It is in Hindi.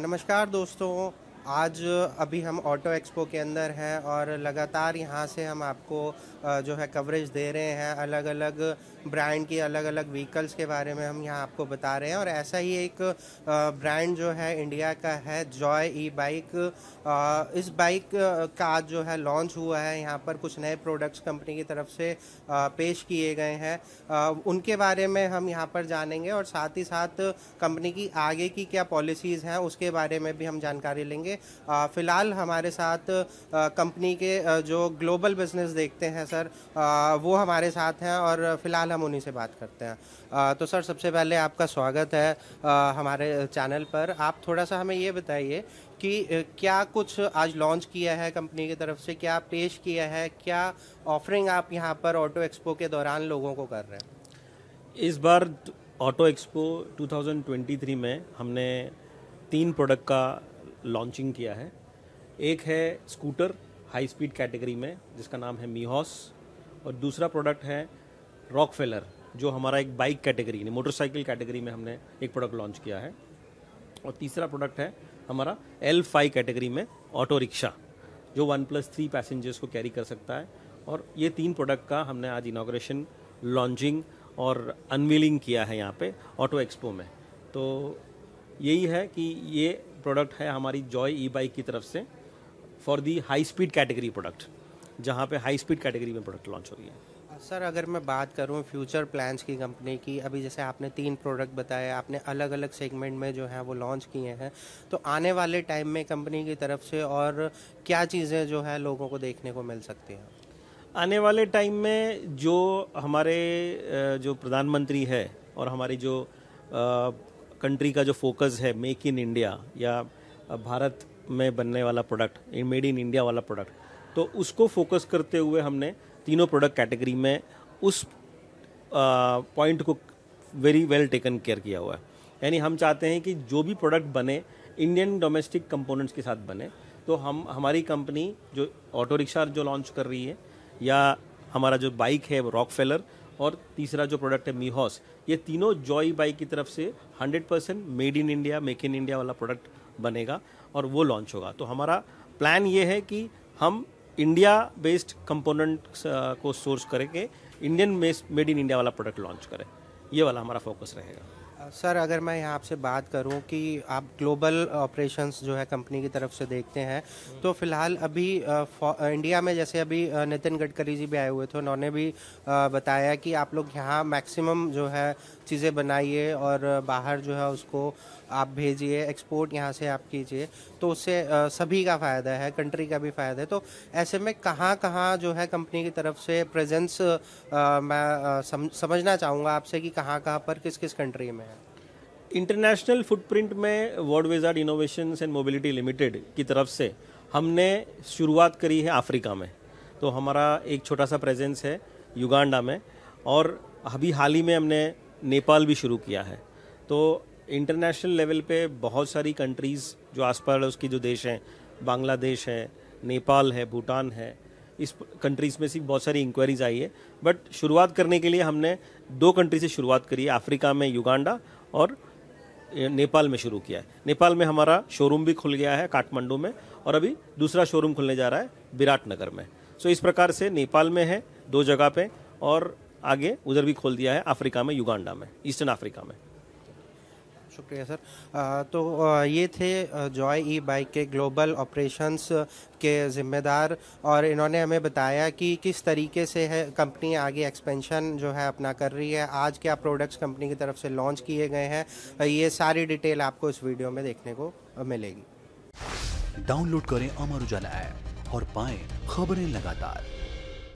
नमस्कार दोस्तों आज अभी हम ऑटो एक्सपो के अंदर हैं और लगातार यहाँ से हम आपको जो है कवरेज दे रहे हैं अलग अलग ब्रांड की अलग अलग व्हीकल्स के बारे में हम यहाँ आपको बता रहे हैं और ऐसा ही एक ब्रांड जो है इंडिया का है जॉय ई बाइक इस बाइक का आज जो है लॉन्च हुआ है यहाँ पर कुछ नए प्रोडक्ट्स कंपनी की तरफ से पेश किए गए हैं उनके बारे में हम यहाँ पर जानेंगे और साथ ही साथ कंपनी की आगे की क्या पॉलिसीज़ हैं उसके बारे में भी हम जानकारी लेंगे करेंगे फ़िलहाल हमारे साथ कंपनी के जो ग्लोबल बिजनेस देखते हैं सर वो हमारे साथ हैं और फ़िलहाल हम उन्हीं से बात करते हैं तो सर सबसे पहले आपका स्वागत है हमारे चैनल पर आप थोड़ा सा हमें ये बताइए कि क्या कुछ आज लॉन्च किया है कंपनी की तरफ से क्या पेश किया है क्या ऑफरिंग आप यहाँ पर ऑटो एक्सपो के दौरान लोगों को कर रहे हैं इस बार ऑटो एक्सपो 2023 में हमने तीन प्रोडक्ट का लॉन्चिंग किया है एक है स्कूटर हाई स्पीड कैटेगरी में जिसका नाम है मीहॉस और दूसरा प्रोडक्ट है रॉक फेलर जो हमारा एक बाइक कैटेगरी मोटरसाइकिल कैटेगरी में हमने एक प्रोडक्ट लॉन्च किया है और तीसरा प्रोडक्ट है हमारा एल फाइव कैटेगरी में ऑटो रिक्शा जो वन प्लस थ्री पैसेंजर्स को कैरी कर सकता है और ये तीन प्रोडक्ट का हमने आज इनाग्रेशन लॉन्चिंग और अनवीलिंग किया है यहाँ पे ऑटो एक्सपो में तो यही है कि ये प्रोडक्ट है हमारी जॉय ई बाइक की तरफ से for the high speed category product जहाँ पे हाई स्पीड कैटेगरी में प्रोडक्ट लॉन्च हो रही है सर अगर मैं बात करूँ फ्यूचर प्लान्स की कंपनी की अभी जैसे आपने तीन प्रोडक्ट बताए आपने अलग अलग सेगमेंट में जो है वो लॉन्च किए हैं तो आने वाले टाइम में कंपनी की तरफ से और क्या चीज़ें जो है लोगों को देखने को मिल सकती हैं आने वाले टाइम में जो हमारे जो प्रधानमंत्री है और हमारी जो कंट्री का जो फोकस है मेक इन इंडिया या भारत में बनने वाला प्रोडक्ट मेड इन इंडिया वाला प्रोडक्ट तो उसको फोकस करते हुए हमने तीनों प्रोडक्ट कैटेगरी में उस पॉइंट को वेरी वेल टेकन केयर किया हुआ है यानी हम चाहते हैं कि जो भी प्रोडक्ट बने इंडियन डोमेस्टिक कंपोनेंट्स के साथ बने तो हम हमारी कंपनी जो ऑटो रिक्शा जो लॉन्च कर रही है या हमारा जो बाइक है रॉक फेलर और तीसरा जो प्रोडक्ट है मीहॉस ये तीनों जॉय बाई की तरफ से 100 percent made in India make in India वाला प्रोडक्ट बनेगा और वो लॉन्च होगा तो हमारा प्लान ये है कि हम इंडिया बेस्ड कंपोनेंट को सोर्स करके इंडियन मेड इन इंडिया वाला प्रोडक्ट लॉन्च करें ये वाला हमारा फोकस रहेगा सर अगर मैं यहाँ आपसे बात करूँ कि आप ग्लोबल ऑपरेशंस जो है कंपनी की तरफ से देखते हैं तो फिलहाल अभी इंडिया में जैसे अभी नितिन गडकरी जी भी आए हुए थे उन्होंने भी बताया कि आप लोग यहाँ मैक्सिमम जो है चीज़ें बनाइए और बाहर जो है उसको आप भेजिए एक्सपोर्ट यहाँ से आप कीजिए तो उससे सभी का फ़ायदा है कंट्री का भी फ़ायदा है तो ऐसे में कहाँ कहाँ जो है कंपनी की तरफ से प्रेजेंस मैं समझना चाहूँगा आपसे कि कहाँ कहाँ पर किस किस कंट्री में इंटरनेशनल फुटप्रिंट में Wardwizard innovation and mobility limited की तरफ से हमने शुरुआत करी है अफ्रीका में तो हमारा एक छोटा सा प्रेजेंस है युगांडा में और अभी हाल ही में हमने नेपाल भी शुरू किया है तो इंटरनेशनल लेवल पे बहुत सारी कंट्रीज़ जो आस पड़ोस की जो देश हैं बांग्लादेश है नेपाल है भूटान है इस कंट्रीज़ में से बहुत सारी इंक्वायरीज आई है बट शुरुआत करने के लिए हमने दो कंट्री से शुरुआत करी है अफ्रीका में युगांडा और नेपाल में शुरू किया है नेपाल में हमारा शोरूम भी खुल गया है काठमांडू में और अभी दूसरा शोरूम खुलने जा रहा है विराट नगर में सो इस प्रकार से नेपाल में है दो जगह पे और आगे उधर भी खोल दिया है अफ्रीका में युगांडा में ईस्टर्न अफ्रीका में शुक्रिया सर तो ये थे जॉय ई बाइक के ग्लोबल ऑपरेशंस के ज़िम्मेदार और इन्होंने हमें बताया कि किस तरीके से है कंपनी आगे एक्सपेंशन जो है अपना कर रही है आज क्या प्रोडक्ट्स कंपनी की तरफ से लॉन्च किए गए हैं ये सारी डिटेल आपको इस वीडियो में देखने को मिलेगी डाउनलोड करें अमर उजाला ऐप और पाएं खबरें लगातार